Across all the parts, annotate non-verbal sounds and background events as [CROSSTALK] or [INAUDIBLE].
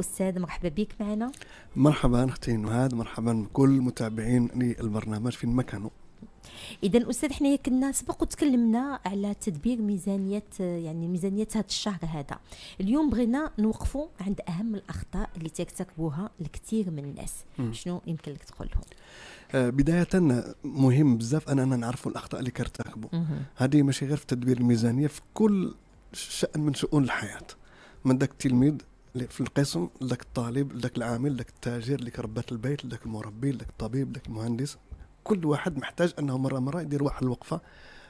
استاذ مرحبا بك معنا مرحبا اختي نهاد مرحبا بكل متابعين للبرنامج في مكانه اذا استاذ حنايا كنا سبق وتكلمنا على تدبير ميزانيه يعني ميزانيه هذا الشهر هذا اليوم بغينا نوقفوا عند اهم الاخطاء اللي ترتكبوها الكثير من الناس م. شنو يمكن لك تقول لهم آه، بداية مهم بزاف اننا نعرفوا الاخطاء اللي كرتكبوا هذه ماشي غير في تدبير الميزانيه في كل شان من شؤون الحياه من داك التلميذ في القسم لك الطالب لك العامل لك التاجر لك ربات البيت لك المربي لك الطبيب لك المهندس كل واحد محتاج انه مره مره يدير واحد الوقفه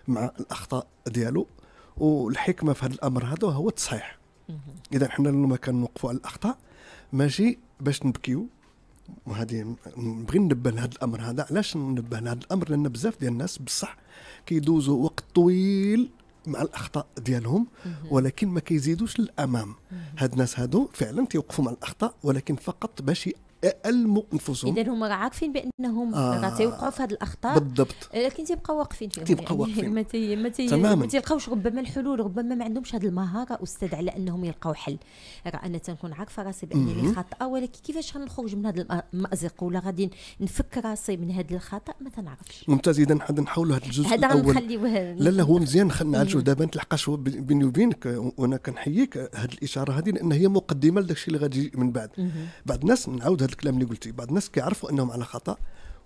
مع الاخطاء ديالو والحكمه في هذا الامر هذا هو التصحيح اذا حنا لما كنوقفوا على الاخطاء ماشي باش نبكيو وهذه نبغي ننبه لهذا الامر هذا علاش ننبه لهذا الامر لان بزاف ديال الناس بصح كيدوزوا وقت طويل مع الاخطاء ديالهم ولكن ما كيزيدوش للامام هاد الناس هادو فعلا تيوقفوا مع الاخطاء ولكن فقط باش انفسهم اذا هما عارفين بانهم آه تيوقعوا في هذه الاخطاء بالضبط آه، لكن تيبقاو واقفين فيهم تيبقاو يعني واقفين يعني [LAUGHS] ما ما تماما ما تيلقاوش ربما الحلول ربما ما عندهمش هذه المهاره استاذ على انهم يلقاو حل راه انا تنكون عارفه راسي بانني خاطئه ولكن كيفاش غنخرج من هذا المازق ولا غادي نفك راسي من هذا الخطا ما تنعرفش ممتاز اذا حد نحاولوا هذا الجزء هذا غنخليوه لا لا هو مزيان نعالجوه دابا لحقاش بيني وبينك وانا كنحييك هذه الاشاره هذه لان هي مقدمه لداك الشيء اللي غادي من بعد بعض الناس نعاود هذا الكلام اللي قلتي بعض الناس كيعرفوا انهم على خطا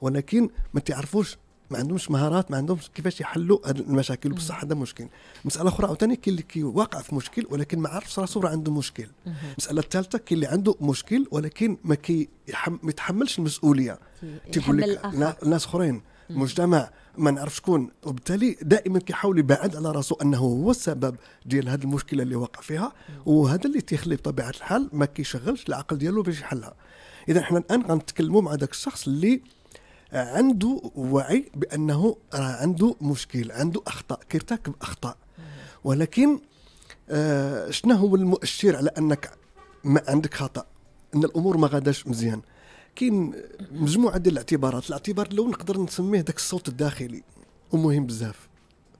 ولكن ما تعرفوش ما عندهمش مهارات ما عندهمش كيفاش يحلوا هذه المشاكل بصح هذا مشكل مساله اخرى عاوتاني كاين اللي كيوقع في مشكل ولكن ما عارفش راسو راه عنده مشكل المساله الثالثه كاين اللي عنده مشكل ولكن ما كيتحملش المسؤوليه تيقول لك ناس اخرين المجتمع ما نعرف شكون وبالتالي دائما كيحاول يبعد على راسو انه هو السبب ديال هذه المشكله اللي وقع فيها وهذا اللي تيخلي بطبيعه الحال ما كيشغلش العقل ديالو باش يحلها اذا حنا الان غنتكلموا مع ذاك الشخص اللي عنده وعي بانه راه عنده مشكل عنده اخطاء كيرتكب اخطاء ولكن آه شنو هو المؤشر على انك ما عندك خطا ان الامور ما غاداش مزيان كاين مجموعه ديال الاعتبارات الاعتبار الاول نقدر نسميه داك الصوت الداخلي ومهم بزاف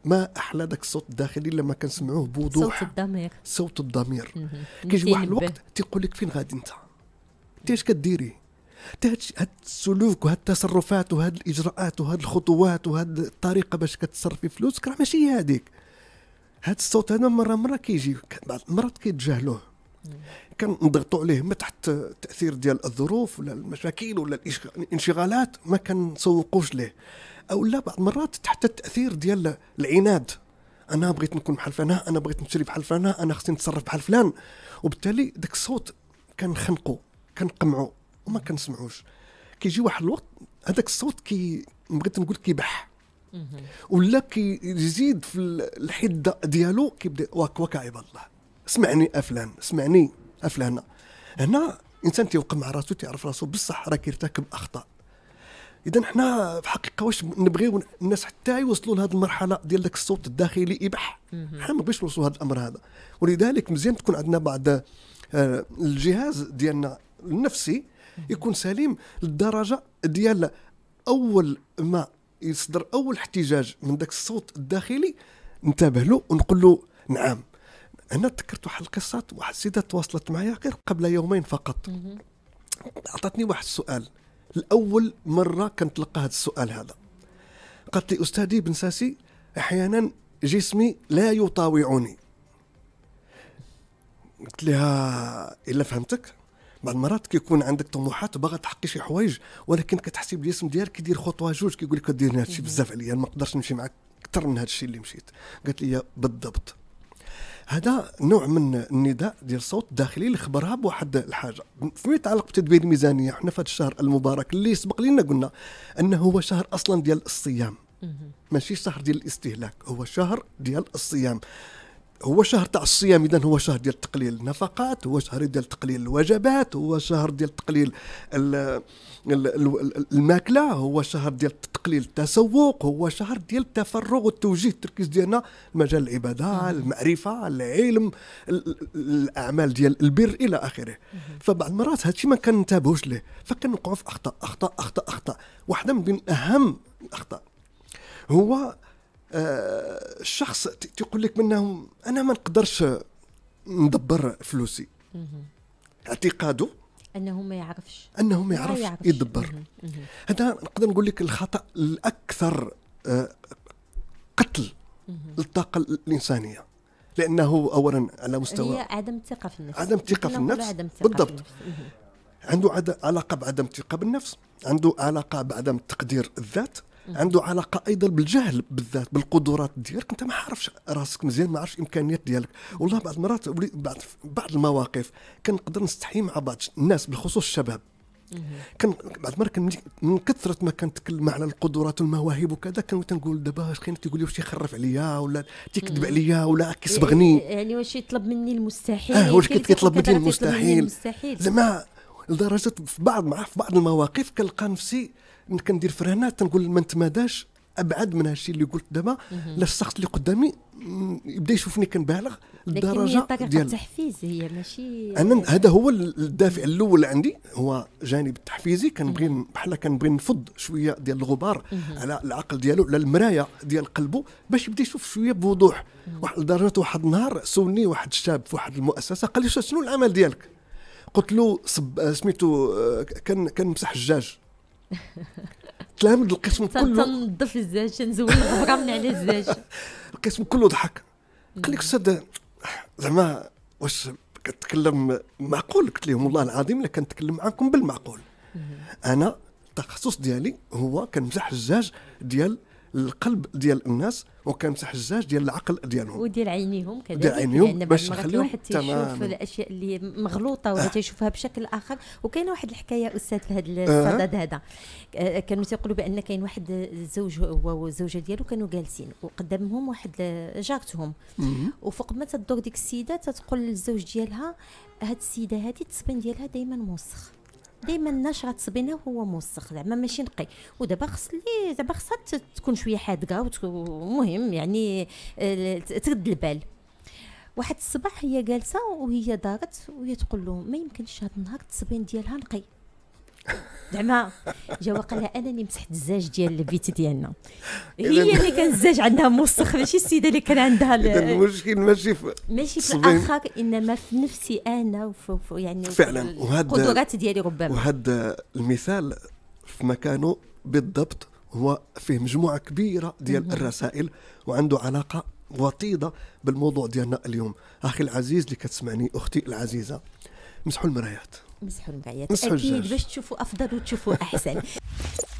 ما احلى داك الصوت الداخلي لما كنسمعوه بوضوح صوت الضمير صوت الضمير كيجي واحد الوقت تيقول لك فين غادي انت انت اش كديري هاد السلوك وهاد التصرفات وهاد الاجراءات وهاد الخطوات وهاد الطريقه باش كتصرفي فلوسك راه ماشي هي هذيك هاد الصوت هذا مره مره كيجي بعض المرات كيتجاهلوه كنضغطوا عليه ما تحت التاثير ديال الظروف ولا المشاكل ولا الانشغالات ما كنسوقوش ليه او لا بعض المرات تحت التاثير ديال العناد انا بغيت نكون بحال فلان انا بغيت نشري بحال فلان انا خصني نتصرف بحال فلان وبالتالي داك الصوت كنخنقو كنقمعو وما كنسمعوش كيجي واحد الوقت هذاك الصوت كي بغيت نقول كيبح ولا كيزيد في الحده ديالو كيبدا واك عباد الله سمعني افلان سمعني افلان هنا الانسان تيوقف مع راسو تيعرف راسو بصح راه كيرتكب اخطاء اذا حنا في الحقيقه واش نبغيو الناس حتى يوصلوا لهذه المرحله ديال داك الصوت الداخلي يبح حنا ما بغيش نوصلوا لهذا الامر هذا ولذلك مزيان تكون عندنا بعض آه، الجهاز ديالنا النفسي يكون سليم للدرجه ديال اول ما يصدر اول احتجاج من داك الصوت الداخلي ننتبه له ونقول له نعم هنا تذكرت واحد القصه واحد السيده تواصلت معايا غير قبل يومين فقط اعطتني واحد السؤال الاول مره كنتلقى هذا السؤال هذا قالت لي استاذي بن ساسي احيانا جسمي لا يطاوعني قلت لها الا فهمتك بعض المرات كيكون عندك طموحات وباغا تحقي شي حوايج ولكن كتحسي بالجسم ديالك كيدير خطوه جوج كيقول لك دير هذا الشيء بزاف عليا ما نقدرش نمشي معك اكثر من هذا الشيء اللي مشيت قالت لي بالضبط هذا نوع من النداء ديال الصوت الداخلي اللي خبرها بواحد الحاجه فيما يتعلق بتدبير الميزانيه حنا في الشهر المبارك اللي سبق لنا قلنا انه هو شهر اصلا ديال الصيام ماشي شهر ديال الاستهلاك هو شهر ديال الصيام هو شهر تاع الصيام اذا هو شهر ديال تقليل النفقات هو شهر ديال تقليل الوجبات هو شهر ديال تقليل الماكله هو شهر ديال تقليل التسوق هو شهر ديال التفرغ والتوجيه التركيز ديالنا لمجال العباده المعرفه العلم الاعمال ديال البر الى اخره فبعض المرات هادشي ما كنتبهوش ليه فكنوقعوا في اخطاء اخطاء اخطاء اخطاء واحده من بين اهم الاخطاء هو الشخص تيقول لك منهم انا ما نقدرش ندبر فلوسي اعتقاده انه ما يعرفش انه ما يعرفش, يعرفش. يدبر هذا نقدر نقول لك الخطا الاكثر آه، قتل للطاقه الانسانيه لانه اولا على مستوى هي عدم الثقه في النفس عدم الثقه في النفس عدم بالضبط في النفس. عنده علاقه بعدم الثقه بالنفس عنده علاقه بعدم تقدير الذات عنده علاقه ايضا بالجهل بالذات بالقدرات ديالك انت ما عارفش راسك مزيان ما عارفش الامكانيات ديالك والله بعض المرات بعض بعض المواقف كنقدر نستحي مع بعض الناس بالخصوص الشباب كان بعض المرات كان من كثره ما كنتكلم على القدرات والمواهب وكذا كانوا تنقول دابا اش كاين تيقول لي واش يخرف عليا ولا تيكذب عليا ولا كيصبغني إيه، إيه، إيه، يعني واش يطلب مني المستحيل اه واش كيطلب مني المستحيل زعما لدرجه في بعض مع في بعض المواقف كنلقى نفسي كندير في هنا تنقول ما نتماداش ابعد من هادشي اللي قلت دابا لا الشخص اللي قدامي يبدا يشوفني كنبالغ لدرجه لكن هي طريقه التحفيز هي ماشي انا هذا هو الدافع الاول عندي هو جانب التحفيزي كنبغي بحال كنبغي نفض شويه ديال الغبار على العقل ديالو على المرايه ديال قلبه باش يبدا يشوف شويه بوضوح واحد لدرجه واحد النهار سولني واحد الشاب في واحد المؤسسه قال لي شنو العمل ديالك قلت له سميتو آه، كان كنمسح الجاج [LAUGHS] تلامد القسم كله تنظف الزاج نزول الغبره من على الزاج [LAUGHS] القسم كله ضحك قال لك استاذ زعما واش كتكلم معقول قلت لهم والله العظيم لا كنتكلم معاكم بالمعقول انا التخصص ديالي هو كنمسح الزاج ديال القلب ديال الناس وكنمسح الزاج ديال العقل ديالهم وديال عينيهم كذلك ديال عينيهم باش نخليهم الواحد تيشوف الاشياء اللي مغلوطه ولا آه. تيشوفها بشكل اخر وكاينه واحد الحكايه استاذ في هذا الصدد آه. هذا آه كانوا تيقولوا بان كاين واحد الزوج هو والزوجه ديالو كانوا جالسين وقدامهم واحد جارتهم وفوق ما تدور ديك السيده تتقول للزوج ديالها هاد السيده هادي التصبين ديالها دائما موسخ ديما نشرة صبينا وهو موسخ زعما ماشي نقي ودابا خص لي زعما خصها تكون شويه حادقه ومهم يعني آه، ترد البال واحد الصباح هي جالسه وهي دارت وهي تقول له ما يمكنش هذا النهار التصبين ديالها نقي زعما جاوا قال لها انا اللي مسحت الزاج ديال البيت ديالنا هي اللي كان الزاج عندها موسخ ماشي السيده اللي كان عندها المشكل ماشي في ماشي في الاخر انما في نفسي انا وفي يعني فعلا القدرات ديالي ربما وهذا المثال في مكانه بالضبط هو فيه مجموعه كبيره ديال الرسائل وعنده علاقه وطيده بالموضوع ديالنا اليوم اخي العزيز اللي كتسمعني اختي العزيزه مسحوا المرايات مسحوا المرايات مسحوا اكيد باش تشوفوا افضل وتشوفوا احسن [LAUGHS]